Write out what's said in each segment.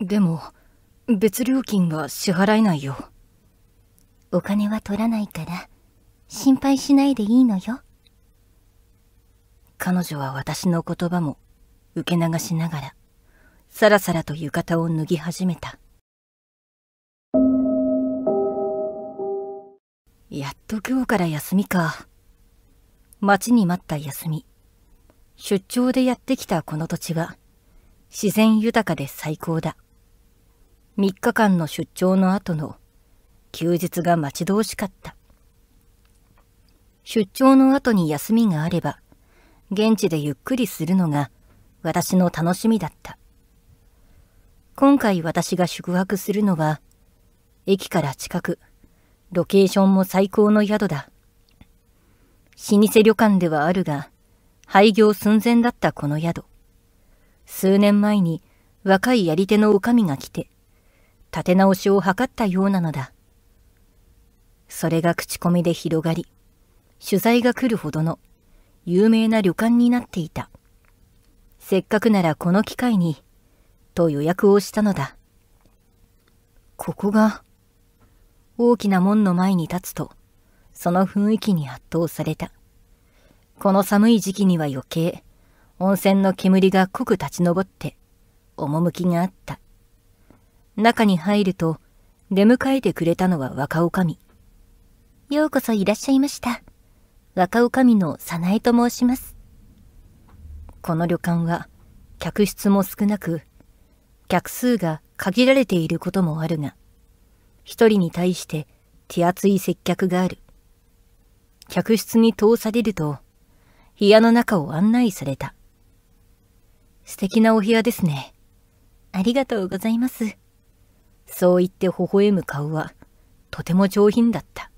でも別料金は支払えないよお金は取らないから心配しないでいいのよ彼女は私の言葉も受け流しながらさらさらと浴衣を脱ぎ始めたやっと今日から休みか待ちに待った休み出張でやってきたこの土地は自然豊かで最高だ3日間の出張の後の休日が待ち遠しかった。出張の後に休みがあれば、現地でゆっくりするのが私の楽しみだった。今回私が宿泊するのは、駅から近く、ロケーションも最高の宿だ。老舗旅館ではあるが、廃業寸前だったこの宿。数年前に若いやり手の女将が来て、立て直しを図ったようなのだそれが口コミで広がり取材が来るほどの有名な旅館になっていたせっかくならこの機会にと予約をしたのだここが大きな門の前に立つとその雰囲気に圧倒されたこの寒い時期には余計温泉の煙が濃く立ち上って趣があった中に入ると、出迎えてくれたのは若女将。ようこそいらっしゃいました。若女将の早苗と申します。この旅館は、客室も少なく、客数が限られていることもあるが、一人に対して手厚い接客がある。客室に通されると、部屋の中を案内された。素敵なお部屋ですね。ありがとうございます。そう言って微笑む顔は、とても上品だった。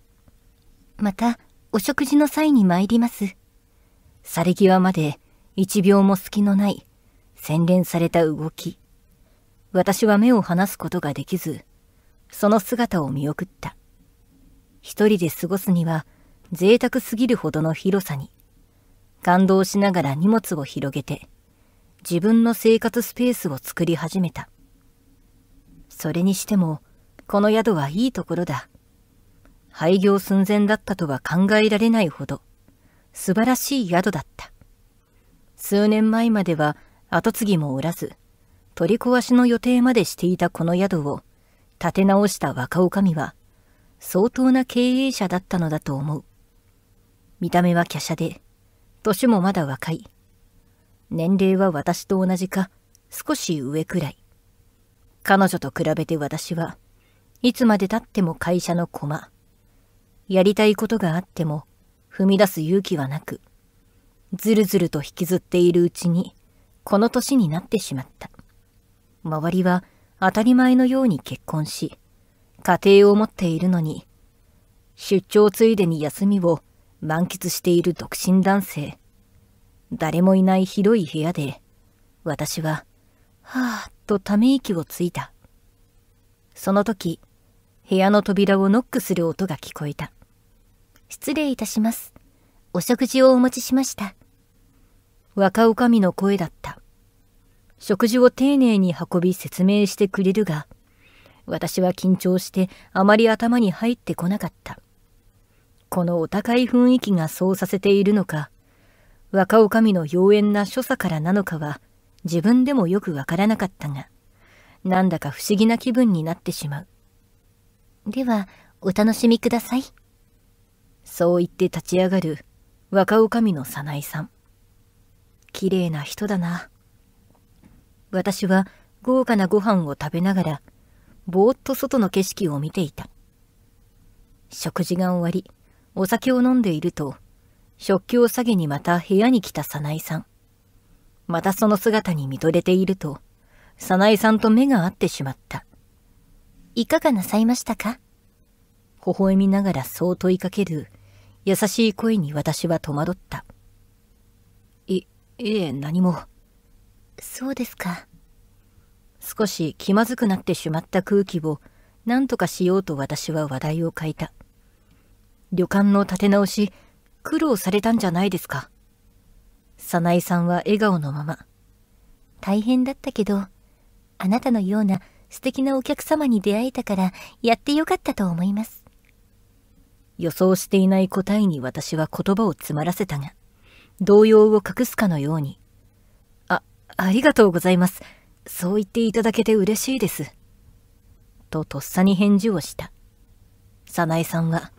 また、お食事の際に参ります。去り際まで、一秒も隙のない、洗練された動き。私は目を離すことができず、その姿を見送った。一人で過ごすには、贅沢すぎるほどの広さに、感動しながら荷物を広げて、自分の生活スペースを作り始めた。それにしても、この宿はいいところだ。廃業寸前だったとは考えられないほど、素晴らしい宿だった。数年前までは跡継ぎもおらず、取り壊しの予定までしていたこの宿を、建て直した若女将は、相当な経営者だったのだと思う。見た目は華奢で、年もまだ若い。年齢は私と同じか、少し上くらい。彼女と比べて私はいつまでたっても会社の駒。やりたいことがあっても踏み出す勇気はなく、ずるずると引きずっているうちに、この年になってしまった。周りは当たり前のように結婚し、家庭を持っているのに、出張ついでに休みを満喫している独身男性。誰もいない広い部屋で、私ははあ、とため息をついた。その時、部屋の扉をノックする音が聞こえた。失礼いたします。お食事をお持ちしました。若女将の声だった。食事を丁寧に運び説明してくれるが、私は緊張してあまり頭に入ってこなかった。このお高い雰囲気がそうさせているのか、若女将の妖艶な所作からなのかは自分でもよくわからなかったが、なんだか不思議な気分になってしまう。では、お楽しみください。そう言って立ち上がる若女将の早苗さん。綺麗な人だな。私は豪華なご飯を食べながら、ぼーっと外の景色を見ていた。食事が終わり、お酒を飲んでいると、食器を下げにまた部屋に来た早苗さん。またその姿に見とれていると、早苗さんと目が合ってしまった。いかがなさいましたか微笑みながらそう問いかける、優しい声に私は戸惑った。い、いえ、何も。そうですか。少し気まずくなってしまった空気を、何とかしようと私は話題を変えた。旅館の立て直し、苦労されたんじゃないですか。早苗さんは笑顔のまま。大変だったけど、あなたのような素敵なお客様に出会えたからやってよかったと思います。予想していない答えに私は言葉を詰まらせたが、動揺を隠すかのように、あ、ありがとうございます。そう言っていただけて嬉しいです。ととっさに返事をした。早苗さんは、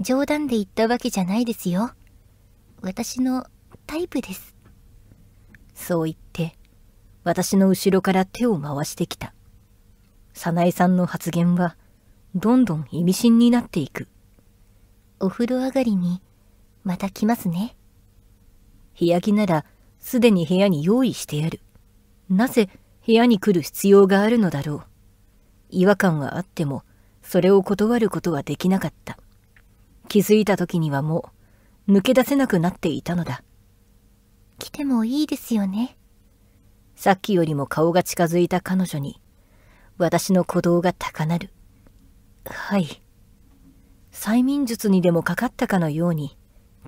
冗談で言ったわけじゃないですよ。私のタイプですそう言って私の後ろから手を回してきた早苗さんの発言はどんどん意味深になっていくお風呂上がりにまた来ますね日焼きならすでに部屋に用意してやるなぜ部屋に来る必要があるのだろう違和感はあってもそれを断ることはできなかった気づいた時にはもう抜け出せなくなっていたのだ来てもいいですよね。さっきよりも顔が近づいた彼女に、私の鼓動が高鳴る。はい。催眠術にでもかかったかのように、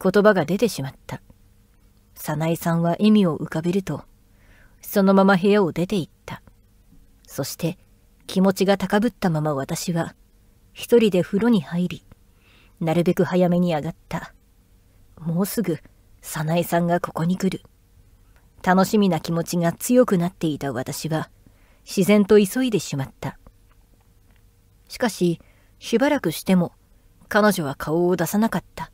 言葉が出てしまった。早苗さんは笑みを浮かべると、そのまま部屋を出て行った。そして、気持ちが高ぶったまま私は、一人で風呂に入り、なるべく早めに上がった。もうすぐ、早苗さんがここに来る。楽しみな気持ちが強くなっていた私は、自然と急いでしまった。しかし、しばらくしても、彼女は顔を出さなかった。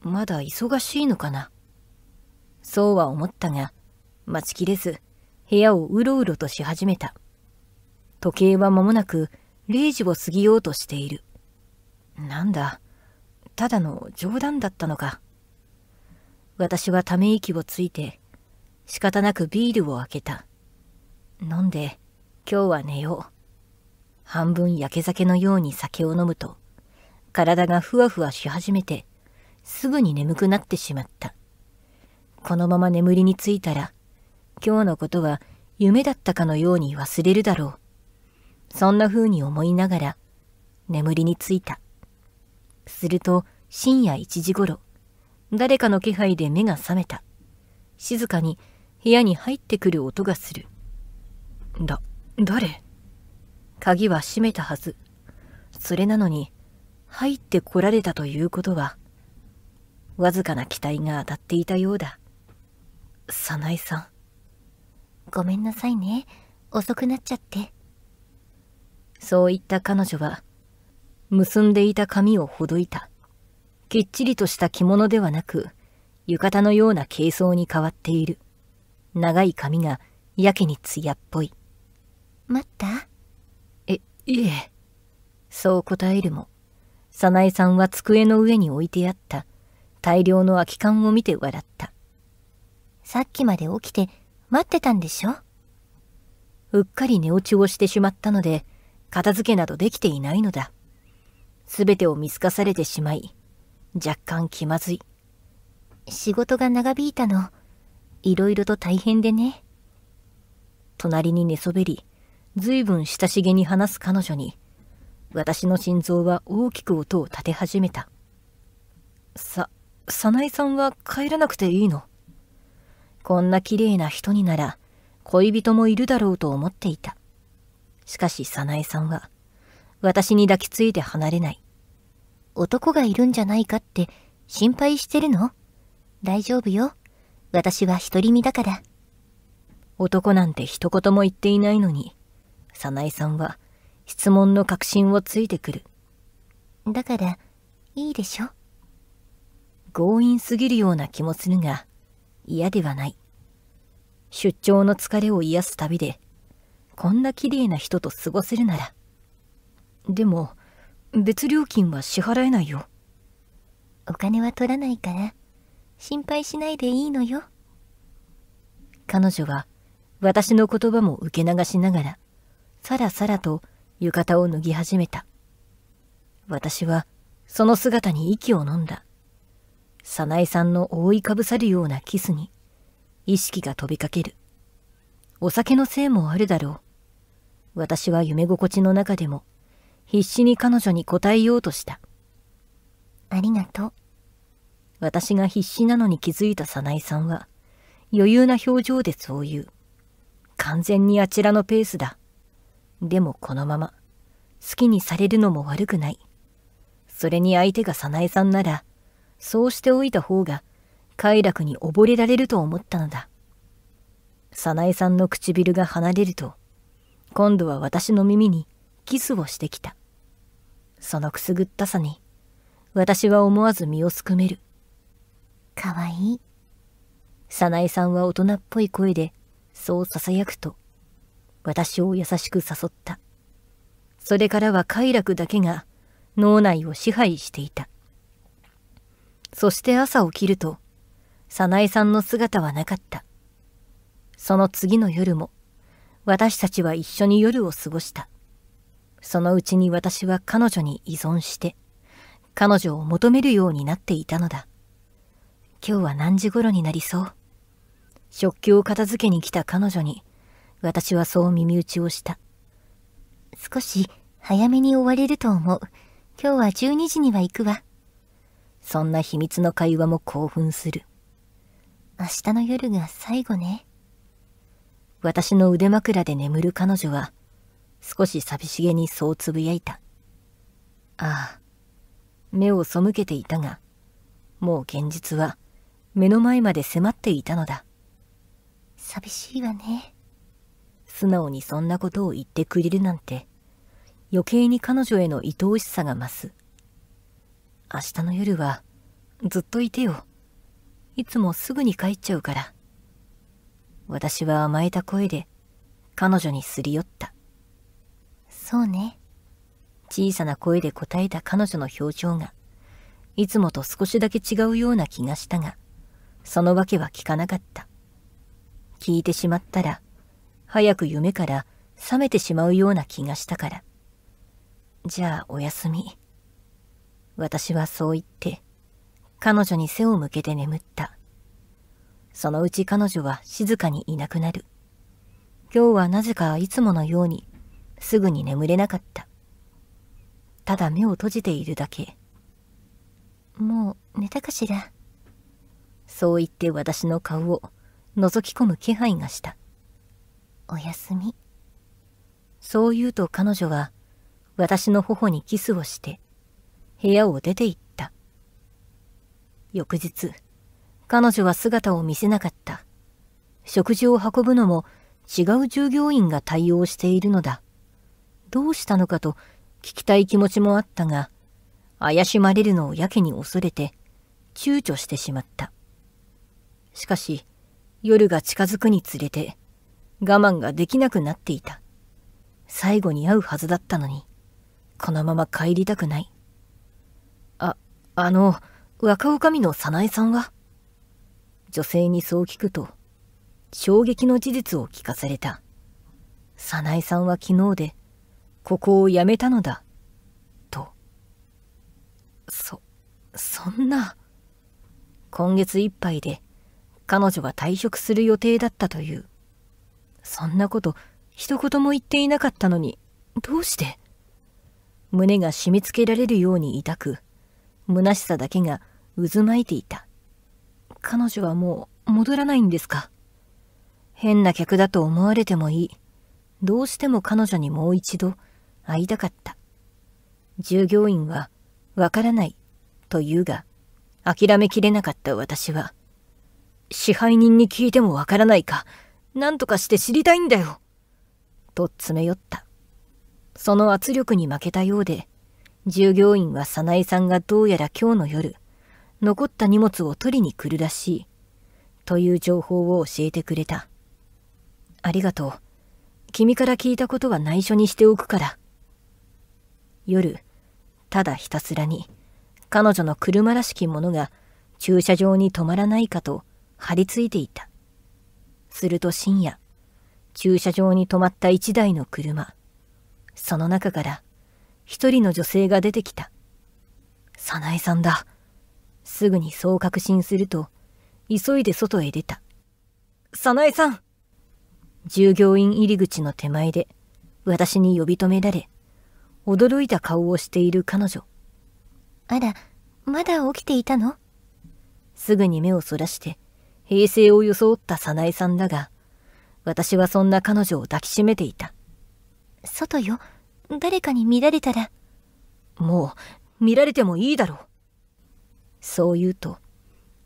まだ忙しいのかな。そうは思ったが、待ちきれず、部屋をうろうろとし始めた。時計は間もなく0時を過ぎようとしている。なんだ、ただの冗談だったのか。私はため息をついて、仕方なくビールを開けた。飲んで、今日は寝よう。半分焼け酒のように酒を飲むと、体がふわふわし始めて、すぐに眠くなってしまった。このまま眠りについたら、今日のことは夢だったかのように忘れるだろう。そんな風に思いながら、眠りについた。すると深夜1時ごろ、誰かの気配で目が覚めた。静かに部屋に入ってくる音がする。だ、誰鍵は閉めたはず。それなのに、入ってこられたということは、わずかな期待が当たっていたようだ。早苗さん。ごめんなさいね。遅くなっちゃって。そう言った彼女は、結んでいた髪をほどいた。きっちりとした着物ではなく、浴衣のような軽装に変わっている。長い髪がやけに艶っぽい。待ったえ、いえ。そう答えるも、早苗さんは机の上に置いてあった大量の空き缶を見て笑った。さっきまで起きて待ってたんでしょうっかり寝落ちをしてしまったので、片付けなどできていないのだ。すべてを見透かされてしまい、若干気まずい。仕事が長引いたの。いろいろと大変でね。隣に寝そべり、ずいぶん親しげに話す彼女に、私の心臓は大きく音を立て始めた。さ、早苗さんは帰らなくていいのこんな綺麗な人になら、恋人もいるだろうと思っていた。しかし早苗さんは、私に抱きついて離れない。男がいるんじゃないかって心配してるの大丈夫よ。私は独り身だから。男なんて一言も言っていないのに、早苗さんは質問の確信をついてくる。だから、いいでしょ強引すぎるような気もするが、嫌ではない。出張の疲れを癒す旅で、こんな綺麗な人と過ごせるなら。でも、別料金は支払えないよお金は取らないから心配しないでいいのよ彼女は私の言葉も受け流しながらさらさらと浴衣を脱ぎ始めた私はその姿に息を呑んだ早苗さんの覆いかぶさるようなキスに意識が飛びかけるお酒のせいもあるだろう私は夢心地の中でも必死に彼女に答えようとしたありがとう私が必死なのに気づいた早苗さんは余裕な表情でそう言う完全にあちらのペースだでもこのまま好きにされるのも悪くないそれに相手が早苗さんならそうしておいた方が快楽に溺れられると思ったのだ早苗さんの唇が離れると今度は私の耳にキスをしてきた。そのくすぐったさに、私は思わず身をすくめる。かわいい。早苗さんは大人っぽい声で、そう囁くと、私を優しく誘った。それからは快楽だけが脳内を支配していた。そして朝起きると、早苗さんの姿はなかった。その次の夜も、私たちは一緒に夜を過ごした。そのうちに私は彼女に依存して、彼女を求めるようになっていたのだ。今日は何時頃になりそう。食器を片付けに来た彼女に、私はそう耳打ちをした。少し早めに終われると思う。今日は12時には行くわ。そんな秘密の会話も興奮する。明日の夜が最後ね。私の腕枕で眠る彼女は、少し寂しげにそうつぶやいた。ああ、目を背けていたが、もう現実は目の前まで迫っていたのだ。寂しいわね。素直にそんなことを言ってくれるなんて、余計に彼女への愛おしさが増す。明日の夜は、ずっといてよ。いつもすぐに帰っちゃうから。私は甘えた声で、彼女にすり寄った。そうね。小さな声で答えた彼女の表情が、いつもと少しだけ違うような気がしたが、そのわけは聞かなかった。聞いてしまったら、早く夢から覚めてしまうような気がしたから。じゃあおやすみ。私はそう言って、彼女に背を向けて眠った。そのうち彼女は静かにいなくなる。今日はなぜかいつものようにすぐに眠れなかったただ目を閉じているだけもう寝たかしらそう言って私の顔を覗き込む気配がしたおやすみそう言うと彼女は私の頬にキスをして部屋を出て行った翌日彼女は姿を見せなかった食事を運ぶのも違う従業員が対応しているのだどうしたのかと聞きたい気持ちもあったが、怪しまれるのをやけに恐れて、躊躇してしまった。しかし、夜が近づくにつれて、我慢ができなくなっていた。最後に会うはずだったのに、このまま帰りたくない。あ、あの、若女将の早苗さんは女性にそう聞くと、衝撃の事実を聞かされた。早苗さんは昨日でここを辞めたのだ、と。そ、そんな。今月いっぱいで彼女が退職する予定だったという。そんなこと一言も言っていなかったのに、どうして胸が締め付けられるように痛く、虚しさだけが渦巻いていた。彼女はもう戻らないんですか変な客だと思われてもいい。どうしても彼女にもう一度会いたかった。従業員は、わからない、と言うが、諦めきれなかった私は、支配人に聞いてもわからないか、何とかして知りたいんだよ、と詰め寄った。その圧力に負けたようで、従業員は早苗さんがどうやら今日の夜、残った荷物を取りに来るらしい、という情報を教えてくれた。ありがとう。君から聞いたことは内緒にしておくから。夜、ただひたすらに、彼女の車らしきものが駐車場に止まらないかと張り付いていた。すると深夜、駐車場に止まった一台の車。その中から、一人の女性が出てきた。早苗さんだ。すぐにそう確信すると、急いで外へ出た。早苗さん従業員入り口の手前で、私に呼び止められ、驚いた顔をしている彼女。あら、まだ起きていたのすぐに目をそらして、平静を装った早苗さんだが、私はそんな彼女を抱きしめていた。外よ、誰かに見られたら。もう、見られてもいいだろう。そう言うと、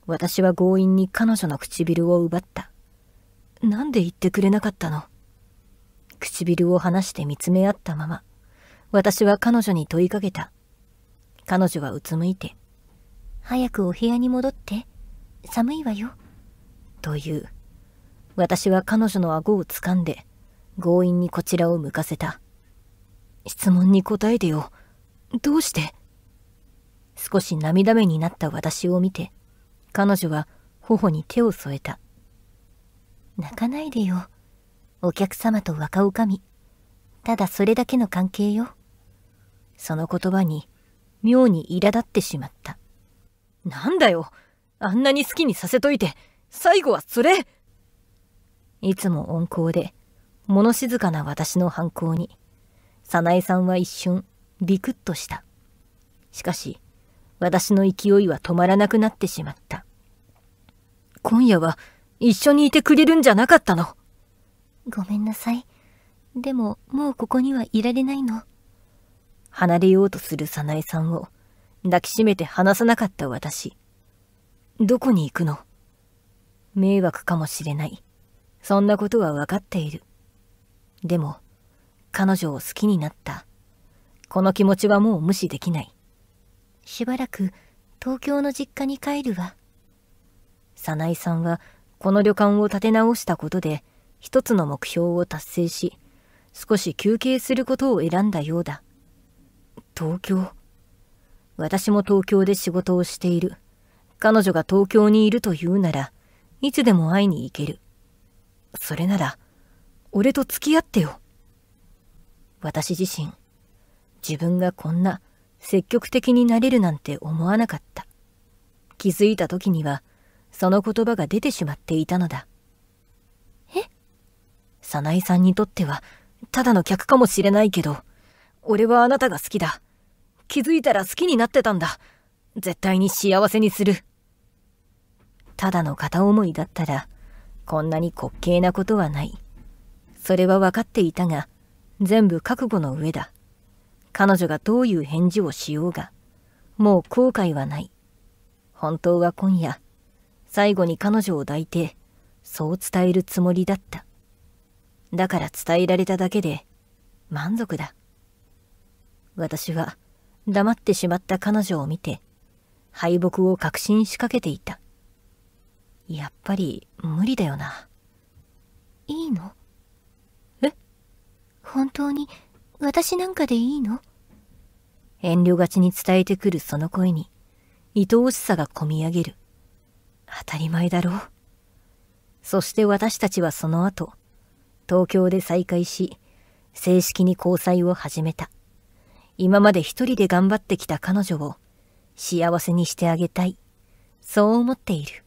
私は強引に彼女の唇を奪った。なんで言ってくれなかったの唇を離して見つめ合ったまま、私は彼女に問いかけた。彼女はうつむいて、早くお部屋に戻って、寒いわよ。という。私は彼女の顎を掴んで、強引にこちらを向かせた。質問に答えてよ。どうして少し涙目になった私を見て、彼女は頬に手を添えた。泣かないでよ。お客様と若女将。ただそれだけの関係よ。その言葉に妙に苛立ってしまった。なんだよあんなに好きにさせといて、最後はそれいつも温厚で、物静かな私の反抗に、早苗さんは一瞬、ビクッとした。しかし、私の勢いは止まらなくなってしまった。今夜は、一緒にいてくれるんじゃなかったの。ごめんなさい。でも、もうここにはいられないの。離れようとする早苗さんを抱きしめて離さなかった私。どこに行くの迷惑かもしれない。そんなことは分かっている。でも、彼女を好きになった。この気持ちはもう無視できない。しばらく東京の実家に帰るわ。早苗さんはこの旅館を建て直したことで一つの目標を達成し、少し休憩することを選んだようだ。東京。私も東京で仕事をしている。彼女が東京にいると言うなら、いつでも会いに行ける。それなら、俺と付き合ってよ。私自身、自分がこんな積極的になれるなんて思わなかった。気づいた時には、その言葉が出てしまっていたのだ。え早苗さんにとっては、ただの客かもしれないけど、俺はあなたが好きだ。気づいたら好きになってたんだ。絶対に幸せにする。ただの片思いだったら、こんなに滑稽なことはない。それは分かっていたが、全部覚悟の上だ。彼女がどういう返事をしようが、もう後悔はない。本当は今夜、最後に彼女を抱いて、そう伝えるつもりだった。だから伝えられただけで、満足だ。私は、黙ってしまった彼女を見て、敗北を確信しかけていた。やっぱり無理だよな。いいのえ本当に私なんかでいいの遠慮がちに伝えてくるその声に、愛おしさがこみ上げる。当たり前だろう。そして私たちはその後、東京で再会し、正式に交際を始めた。今まで一人で頑張ってきた彼女を幸せにしてあげたい。そう思っている。